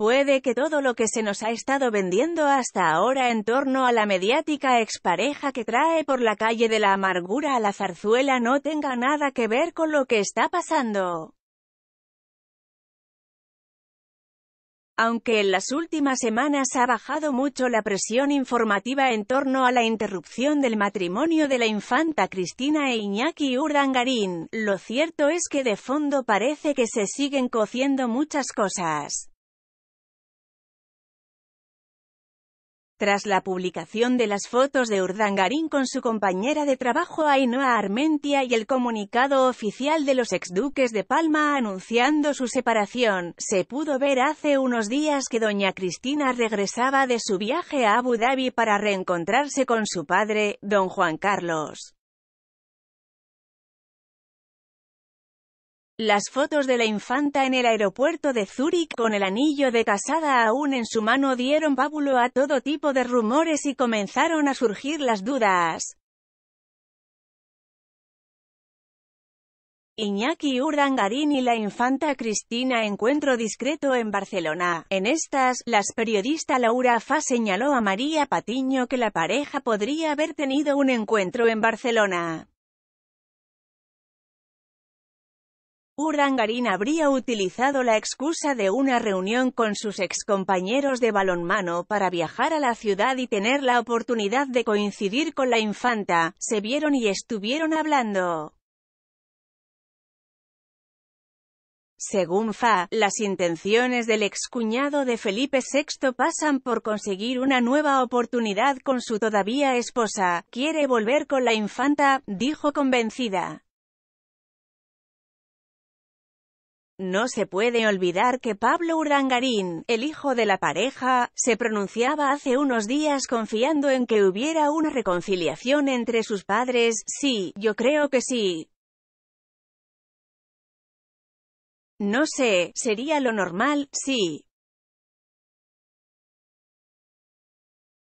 Puede que todo lo que se nos ha estado vendiendo hasta ahora en torno a la mediática expareja que trae por la calle de la amargura a la zarzuela no tenga nada que ver con lo que está pasando. aunque en las últimas semanas ha bajado mucho la presión informativa en torno a la interrupción del matrimonio de la infanta Cristina e Iñaki Urdangarín, lo cierto es que de fondo parece que se siguen cociendo muchas cosas. Tras la publicación de las fotos de Urdangarín con su compañera de trabajo Ainhoa Armentia y el comunicado oficial de los exduques de Palma anunciando su separación, se pudo ver hace unos días que doña Cristina regresaba de su viaje a Abu Dhabi para reencontrarse con su padre, don Juan Carlos. Las fotos de la infanta en el aeropuerto de Zúrich con el anillo de casada aún en su mano dieron pábulo a todo tipo de rumores y comenzaron a surgir las dudas. Iñaki Urdangarín y la infanta Cristina encuentro discreto en Barcelona. En estas, las periodista Laura Fa señaló a María Patiño que la pareja podría haber tenido un encuentro en Barcelona. Urangarín habría utilizado la excusa de una reunión con sus excompañeros de balonmano para viajar a la ciudad y tener la oportunidad de coincidir con la infanta, se vieron y estuvieron hablando. Según Fa, las intenciones del excuñado de Felipe VI pasan por conseguir una nueva oportunidad con su todavía esposa, quiere volver con la infanta, dijo convencida. No se puede olvidar que Pablo Urangarín, el hijo de la pareja, se pronunciaba hace unos días confiando en que hubiera una reconciliación entre sus padres, sí, yo creo que sí. No sé, sería lo normal, sí.